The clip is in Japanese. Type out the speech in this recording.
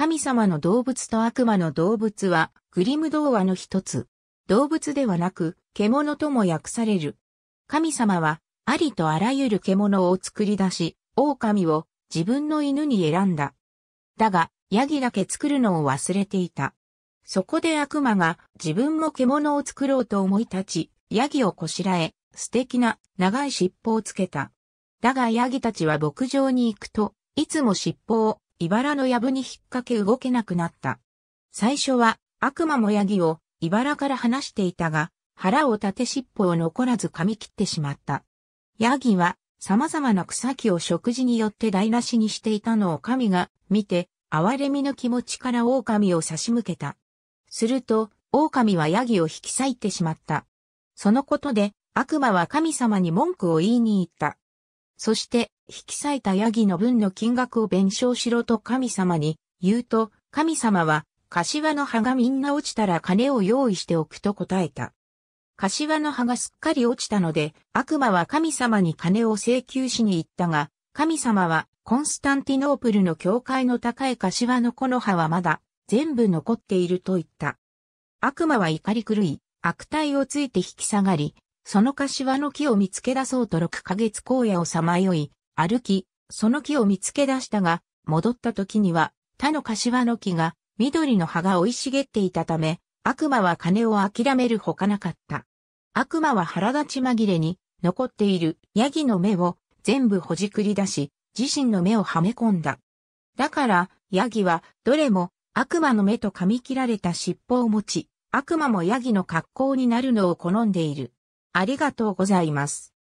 神様の動物と悪魔の動物は、グリム童話の一つ。動物ではなく、獣とも訳される。神様は、ありとあらゆる獣を作り出し、狼を自分の犬に選んだ。だが、ヤギだけ作るのを忘れていた。そこで悪魔が自分も獣を作ろうと思い立ち、ヤギをこしらえ、素敵な長い尻尾をつけた。だがヤギたちは牧場に行くと、いつも尻尾を茨の藪に引っ掛け動けなくなった。最初は悪魔もヤギを茨から離していたが、腹を立て尻尾を残らず噛み切ってしまった。ヤギは様々な草木を食事によって台無しにしていたのを神が見て、哀れみの気持ちから狼を差し向けた。すると、狼はヤギを引き裂いてしまった。そのことで、悪魔は神様に文句を言いに行った。そして、引き裂いたヤギの分の金額を弁償しろと神様に言うと、神様は、柏の葉がみんな落ちたら金を用意しておくと答えた。柏の葉がすっかり落ちたので、悪魔は神様に金を請求しに行ったが、神様は、コンスタンティノープルの教会の高い柏の木の葉はまだ、全部残っていると言った。悪魔は怒り狂い、悪態をついて引き下がり、その柏の木を見つけ出そうと6ヶ月荒野をさまよい、歩き、その木を見つけ出したが、戻った時には、他の柏の木が、緑の葉が生い茂っていたため、悪魔は金を諦めるほかなかった。悪魔は腹立ち紛れに、残っているヤギの目を全部ほじくり出し、自身の目をはめ込んだ。だから、ヤギは、どれも悪魔の目と噛み切られた尻尾を持ち、悪魔もヤギの格好になるのを好んでいる。ありがとうございます。